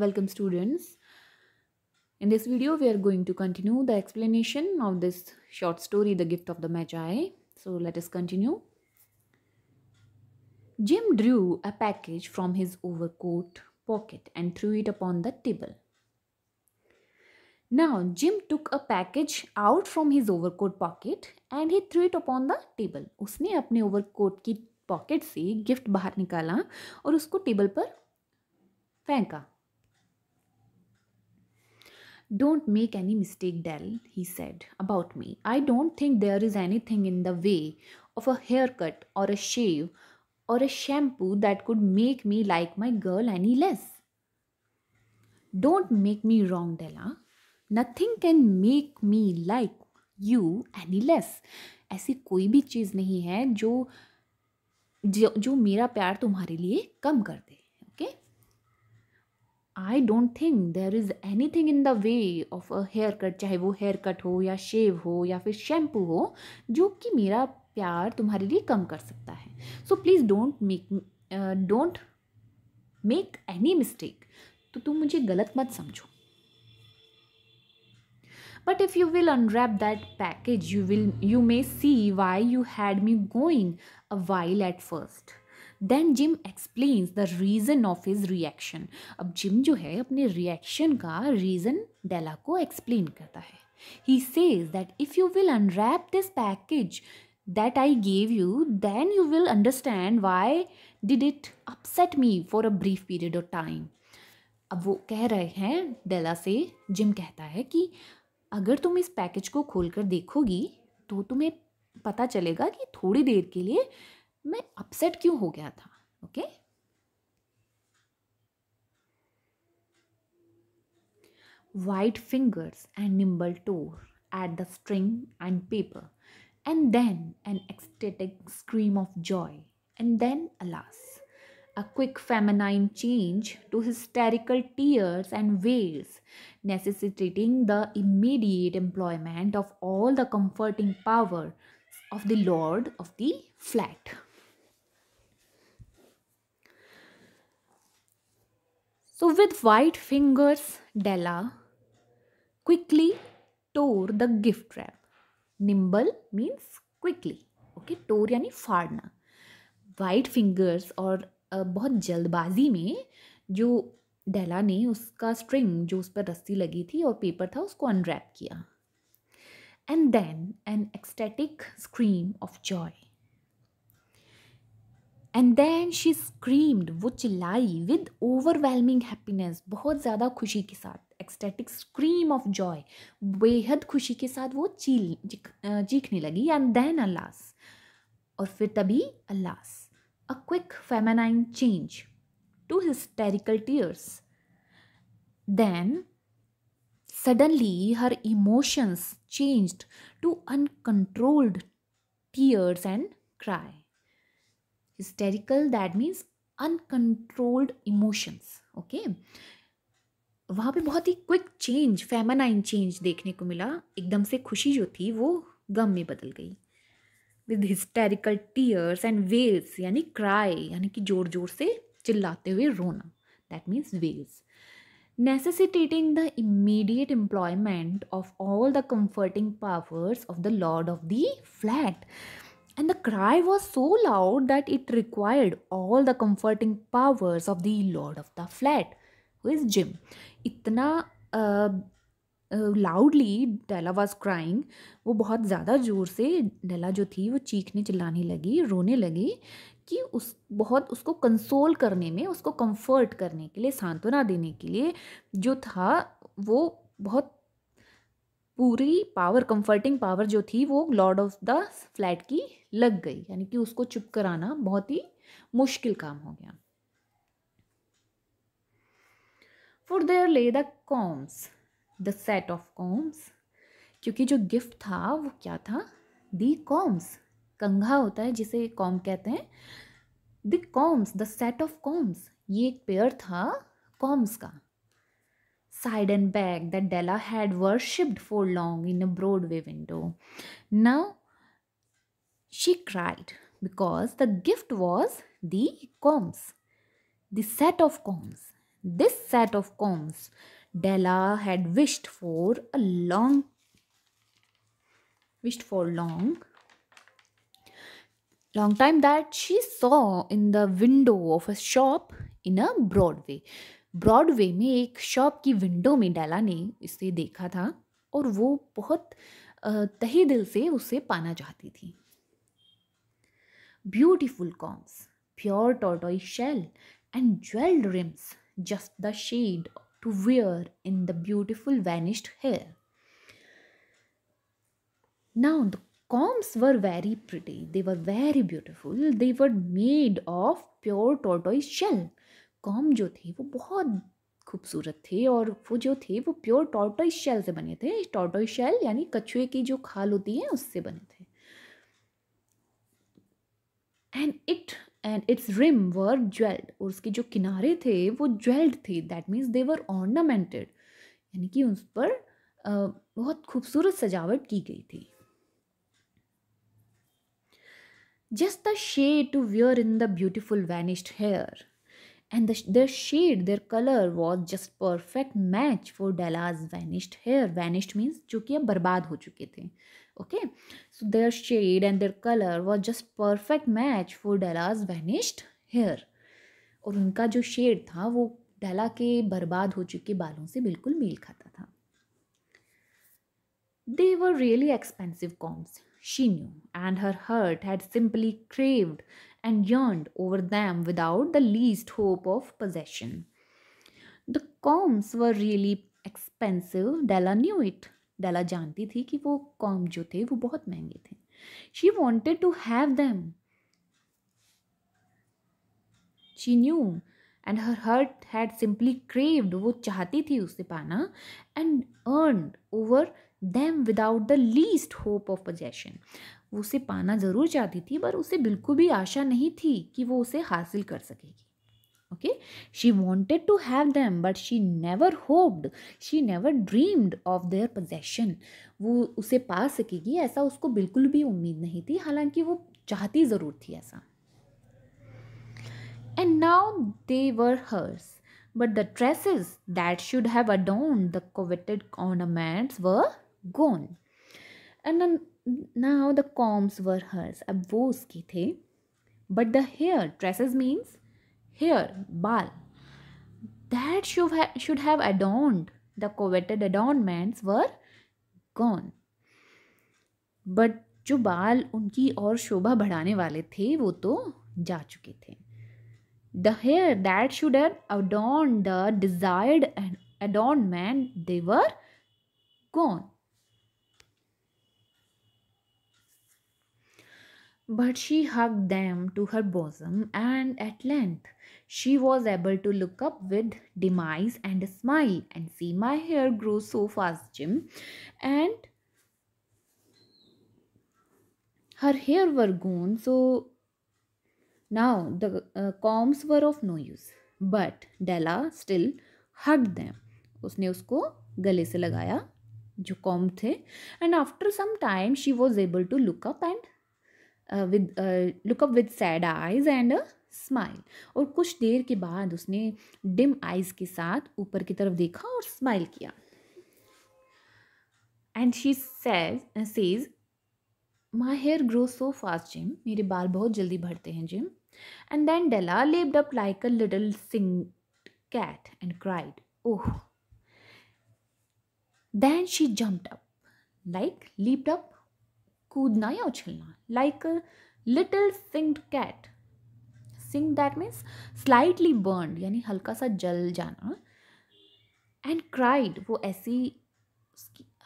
Welcome students. In this video we are going to continue the explanation of this short story The Gift of the Magi. So let us continue. Jim drew a package from his overcoat pocket and threw it upon the table. Now Jim took a package out from his overcoat pocket and he threw it upon the table. उसने अपने overcoat की pocket से gift बाहर निकाला और उसको table पर फेंका don't make any mistake Dell he said about me I don't think there is anything in the way of a haircut or a shave or a shampoo that could make me like my girl any less don't make me wrong Della nothing can make me like you any less ऐसी कोई भी चीज़ नहीं है जो जो जो मेरा प्यार तुम्हारे लिए कम कर दे I don't think there is anything in the way of a haircut चाहे वो हेयर कट हो या शेव हो या फिर शैम्पू हो जो कि मेरा प्यार तुम्हारे लिए कम कर सकता है so please don't make don't make any mistake तो तुम मुझे गलत मत समझो but if you will unwrap that package you will you may see why you had me going a while at first then Jim explains the reason of his reaction अब Jim जो है अपने रिएक्शन का reason डेला को explain करता है he says that if you will unwrap this package that I gave you, then you will understand why did it upset me for a brief period of time. अब वो कह रहे हैं डेला से जिम कहता है कि अगर तुम इस पैकेज को खोलकर देखोगी तो तुम्हें पता चलेगा कि थोड़ी देर के लिए मैं अपसेट क्यों हो गया था okay okay? white fingers and nimble toe at the string and paper, and then an ecstatic scream of joy, and then, alas, a quick feminine change to hysterical tears and wails, necessitating the immediate employment of all the comforting power of the lord of the flat. So, with white fingers, Della quickly tore the gift wrap. Nimble means quickly. Okay tore यानी फाड़ना white fingers और बहुत जल्दबाजी में जो डेला ने उसका string जो उस पर रस्सी लगी थी और पेपर था उसको अनरैप किया and then an ecstatic scream of joy and then she screamed वो चिल्लाई विद ओवरवेलमिंग हैप्पीनेस बहुत ज़्यादा खुशी के साथ एक्सटेटिक स्क्रीम ऑफ जॉय बेहद खुशी के साथ वो चील चीखने लगी एंड देन अल्लास और फिर तभी alas a quick feminine change to hysterical tears then suddenly her emotions changed to uncontrolled tears and cry hysterical that means uncontrolled emotions okay वहाँ पे बहुत ही क्विक चेंज फेमनाइन चेंज देखने को मिला एकदम से खुशी जो थी वो गम में बदल गई with hysterical tears and wails यानी क्राई यानी कि जोर जोर से चिल्लाते हुए रोना that means wails necessitating the immediate employment of all the comforting powers of the lord of the flat and the cry was so loud that it required all the comforting powers of the lord of the flat who is jim इतना loudly uh, Della was crying वो बहुत ज़्यादा ज़ोर से डेला जो थी वो चीखने चिल्लाने लगी रोने लगी कि उस बहुत उसको कंसोल करने में उसको कंफर्ट करने के लिए सांत्वना देने के लिए जो था वो बहुत पूरी पावर कंफर्टिंग पावर जो थी वो लॉर्ड ऑफ द फ्लैट की लग गई यानी कि उसको चुप कराना बहुत ही मुश्किल काम हो गया for there lay the combs the set of combs क्योंकि जो गिफ्ट था वो क्या था दी कॉम्स कंघा होता है जिसे कॉम कहते हैं the combs the set of combs ये एक पेयर था कॉम्स का side and back that Della had worshipped for long in a Broadway window. Now she cried because the gift was the combs, the set of combs. This set of combs Della had wished for a long wished for long long time that she saw in the window of a shop in a Broadway. Broadway में एक shop की window में डेला ने इसे देखा था और वो बहुत तही दिल से उसे पाना चाहती थी beautiful corms pure टोटोई shell and jewelled RIMS just the shade to where in the beautiful vanished here now the corms were very pretty they were very beautiful they were made of pure टोटोई shell com जो थे वो बहुत खूबसूरत थे और वो जो थे वो प्योर टॉर्टोइ शेल से बने थे टॉर्टोइ शेल यानी कछुए की जो खाल होती है उससे बने थे and it and its rim were jewelled और उसके जो किनारे थे वो ज्वेल्ड थे that means they were ornamented यानी कि उस पर बहुत खूबसूरत सजावट की गई थी just the shade to wear in the beautiful vanished hair and the, their shade, their color was just perfect match for Della's vanished hair. Vanished means जो कि अब बर्बाद हो चुके थे okay so their shade and their color was just perfect match for Della's vanished hair और उनका जो शेड था वो डेला के बर्बाद हो चुके बालों से बिल्कुल मेल खाता था They were really expensive combs, she knew, and her heart had simply craved and yearned over them without the least hope of possession. The combs were really expensive, Della knew it. Della janti thi ki wo comb jo the, wo bohat the. She wanted to have them. She knew. And her heart had simply craved, wo chahati thi usse paana, and earned over them without the least hope of possession वो उसे पाना ज़रूर चाहती थी पर उसे बिल्कुल भी आशा नहीं थी कि वो उसे हासिल कर सकेगी okay she wanted to have them but she never hoped she never dreamed of their possession वो उसे पा सकेगी ऐसा उसको बिल्कुल भी उम्मीद नहीं थी हालांकि वो चाहती ज़रूर थी ऐसा and now they were hers but the dresses that should have adorned the coveted ornaments were gone. एंड now the combs were hers. अब वो उसके थे but the hair dresses means hair बाल that should should have adorned the coveted adornments were gone but जो बाल उनकी और शोभा बढ़ाने वाले थे वो तो जा चुके थे the hair that should have adorn the desired and adornment they were gone But she hugged them to her bosom, and at length she was able to look up with demise and a smile and see my hair grow so fast, Jim. And her hair were gone, so now the uh, combs were of no use. But Della still hugged them. उसने उसको गले से लगाया जो comb थे and after some time she was able to look up and with look up with sad eyes and a smile और कुछ देर के बाद उसने डिम आइज के साथ ऊपर की तरफ देखा और स्माइल किया and she says says my hair grow so fast Jim मेरे बाल बहुत जल्दी बढ़ते हैं Jim and then Della leaped up like a little singe cat and cried oh then she jumped up like leaped up कूदना या उछलना like little singed cat singe that means slightly burn यानी हल्का सा जल जाना एंड क्राइड वो ऐसी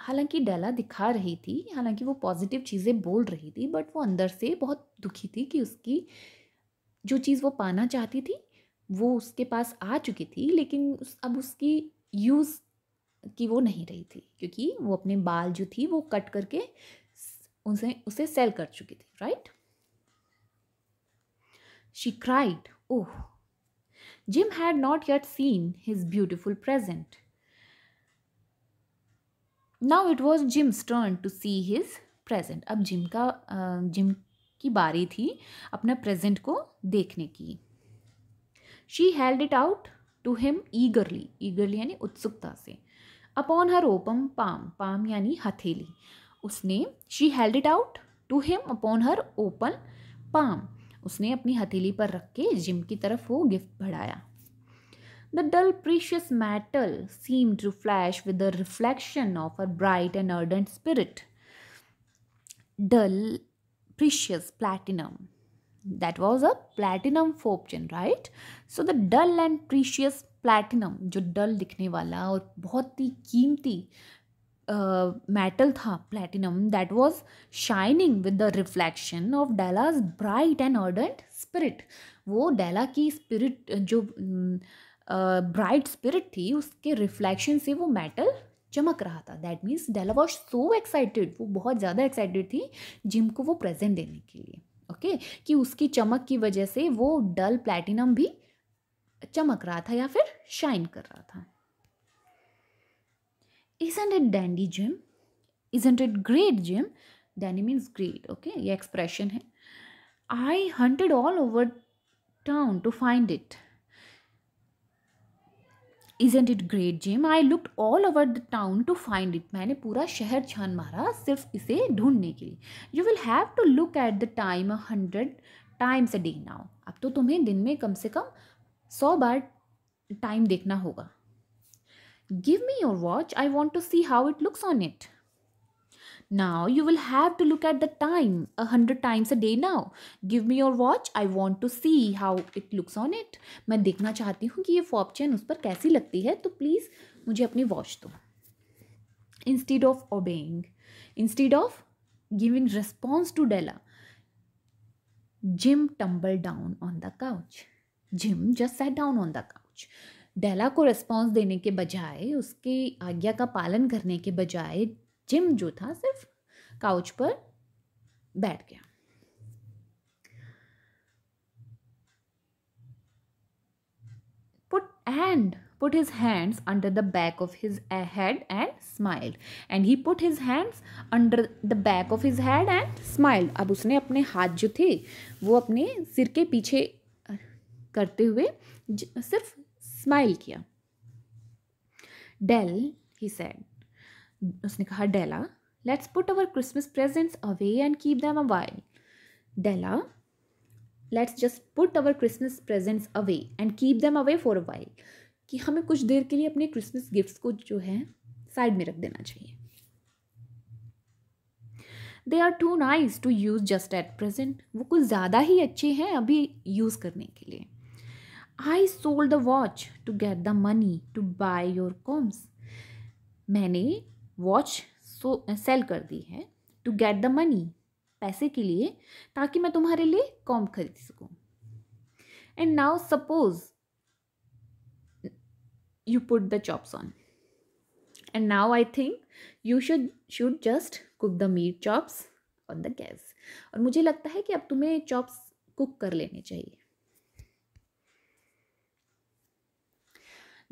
हालांकि डेला दिखा रही थी हालांकि वो पॉजिटिव चीज़ें बोल रही थी बट वो अंदर से बहुत दुखी थी कि उसकी जो चीज़ वो पाना चाहती थी वो उसके पास आ चुकी थी लेकिन उस, अब उसकी यूज़ की वो नहीं रही थी क्योंकि वो अपने बाल जो थी वो कट करके उसे उसे सेल कर चुकी थी right she cried oh Jim had not yet seen his beautiful present now it was Jim's turn to see his present अब जिम का जिम की बारी थी अपना प्रेजेंट को देखने की she held it out to him eagerly eagerly यानी उत्सुकता से upon her open palm palm यानी हथेली उसने she held it out to him upon her open palm उसने अपनी हथेली पर रख के जिम की तरफ वो गिफ्ट बढ़ाया the dull precious metal seem to flash with the reflection of her bright and ardent spirit dull precious platinum that was a platinum fortune right so the dull and precious platinum जो dull दिखने वाला और बहुत ही कीमती metal था platinum that was shining with the reflection of Della's bright and ardent spirit वो Della की spirit जो ब्राइट mm, स्पिरिट थी उसके रिफ्लेक्शन से वो मेटल चमक रहा था that means Della was so excited वो बहुत ज़्यादा एक्साइटेड थी जिम को वो प्रेजेंट देने के लिए ओके okay? कि उसकी चमक की वजह से वो डल प्लेटिनम भी चमक रहा था या फिर शाइन कर रहा था isn't it dandy Jim isn't it great Jim dandy means great okay ये expression है I hunted all over town to find it isn't it great Jim I looked all over the town to find it मैंने पूरा शहर छान मारा सिर्फ इसे ढूंढने के लिए you will have to look at the time hundred times a day now अब तो तुम्हें दिन में कम से कम सौ बार टाइम देखना होगा Give me your watch. I want to see how it looks on it. Now you will have to look at the time a hundred times a day now. Give me your watch. I want to see how it looks on it. main dekhna chahti hu ki ye fob chain us par kaisi lagti hai to please mujhe apni watch do instead of obeying instead of giving response to della jim tumbled down on the couch jim just sat down on the couch डेला को response देने के बजाय उसकी आज्ञा का पालन करने के बजाय जिम जो था सिर्फ काउच पर बैठ गया put and put his hands under the back of his head and smile and he put his hands under the back of his head and smile अब उसने अपने हाथ जो थे वो अपने सिर के पीछे करते हुए सिर्फ स्माइल किया डेल ही सेड उसने कहा Della let's put our Christmas presents away and keep them a while Della let's just put our Christmas presents away and keep them away for a while कि हमें कुछ देर के लिए अपने Christmas gifts को जो है साइड में रख देना चाहिए they are too nice to use just at present वो कुछ ज़्यादा ही अच्छे हैं अभी यूज़ करने के लिए I sold the watch to get the money to buy your combs मैंने वॉच सो सेल कर दी है टू गेट द मनी पैसे के लिए ताकि मैं तुम्हारे लिए कॉम खरीद सकूँ and now suppose you put the chops on and now I think you should should just cook the meat chops on the gas और मुझे लगता है कि अब तुम्हें चॉप्स कुक कर लेने चाहिए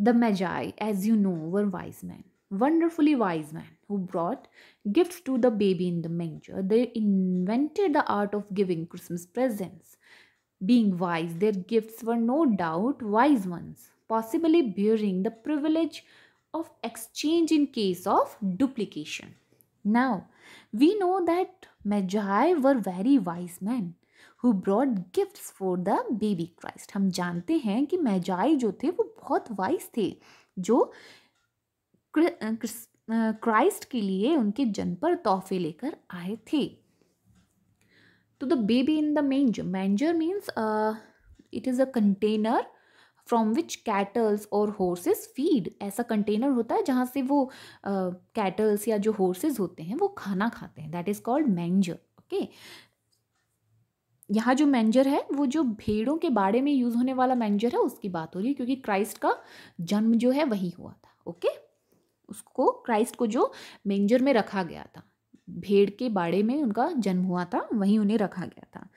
The Magi, as you know, were wise men, wonderfully wise men who brought gifts to the baby in the manger. They invented the art of giving Christmas presents. Being wise, their gifts were no doubt wise ones, possibly bearing the privilege of exchange in case of duplication. Now, we know that Magi were very wise men. Who brought gifts for the baby Christ हम जानते हैं कि मैजाई जो थे वो बहुत vice थे जो क्राइस्ट के लिए उनके जन पर तोहफे लेकर आए थे तो the baby in the manger manger means it is a container from which cattles और हॉर्सेस फीड ऐसा कंटेनर होता है जहाँ से वो कैटल्स uh, या जो हॉर्सेस होते हैं वो खाना खाते हैं that is called manger okay यहाँ जो मैंजर है वो जो भेड़ों के बाड़े में यूज़ होने वाला मैंजर है उसकी बात हो रही है क्योंकि क्राइस्ट का जन्म जो है वही हुआ था ओके उसको क्राइस्ट को जो मैंजर में रखा गया था भेड़ के बाड़े में उनका जन्म हुआ था वहीं उन्हें रखा गया था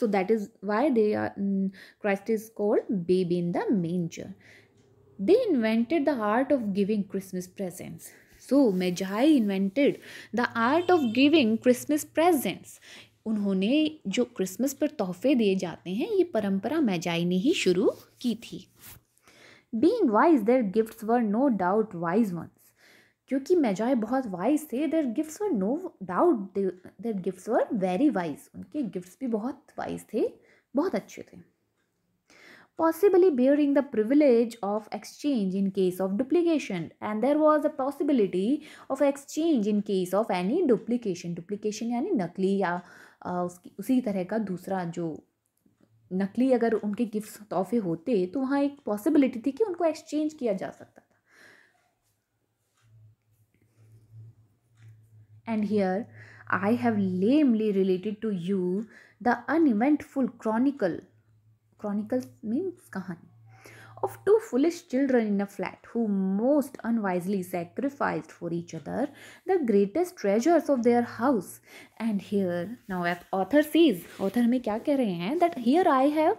so that is why they Christ is called baby in the the they invented the art of giving Christmas presents so तो magi invented the art of giving Christmas presents उन्होंने जो क्रिसमस पर तोहफे दिए जाते हैं ये परंपरा मेजाई ने ही शुरू की थी being wise their gift were no doubt wise ones क्योंकि मेजाय बहुत वाइज थे their gifts were no doubt their gifts were very wise उनके गिफ्ट्स भी बहुत वाइज थे बहुत अच्छे थे possibly bearing the privilege of exchange in case of duplication and there was a possibility of exchange in case of any duplication duplication यानी नकली या उसकी उसी तरह का दूसरा जो नकली अगर उनके गिफ्ट्स तोहफे होते तो वहाँ एक पॉसिबिलिटी थी कि उनको एक्सचेंज किया जा सकता था and here i have lamely related to you the uneventful chronicle chronicles means कहानी of two foolish children in a flat who most unwisely sacrificed for each other the greatest treasures of their house and here now at author says author में क्या कह रहे हैं that here I have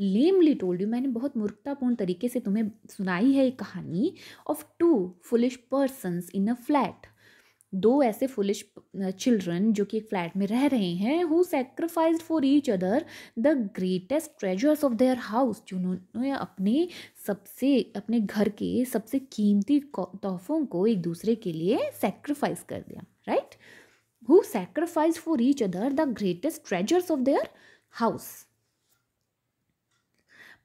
lamely told you मैंने बहुत मूर्खतापूर्ण तरीके से तुम्हें सुनाई है ये कहानी of two foolish persons in a flat दो ऐसे फुलिश चिल्ड्रन जो कि एक फ्लैट में रह रहे हैं who sacrificed for each other the greatest treasures of their house जिन्होंने अपने सबसे अपने घर के सबसे कीमती तोहफों को एक दूसरे के लिए सेक्रीफाइस कर दिया right who sacrificed for each other the greatest treasures of their house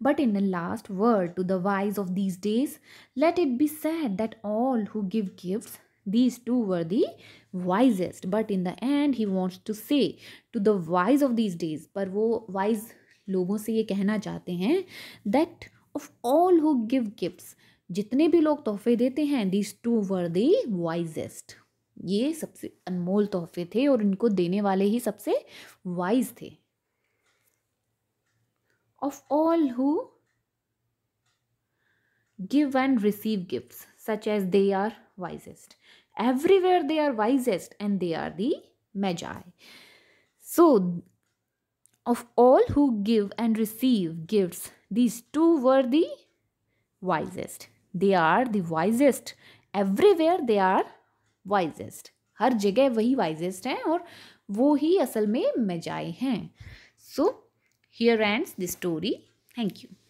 But in the last word to the wise of these days, let it be said that all who give gifts These two were the wisest. But in the end, he wants to say to the wise of these days, par wo wise logon se ye kehna chahte hain that of all who give gifts, jitne bhi log tohfe dete hain these two were the wisest. ये सबसे अनमोल तोहफे थे और इनको देने वाले ही सबसे wise थे of all who give and receive gifts such as they are wisest. Everywhere they are wisest and they are the magi. So, of all who give and receive gifts, these two were the wisest. They are the wisest. Everywhere they are wisest. हर जगह वही wisest हैं और वो ही असल में मजाई हैं So here ends the story. Thank you.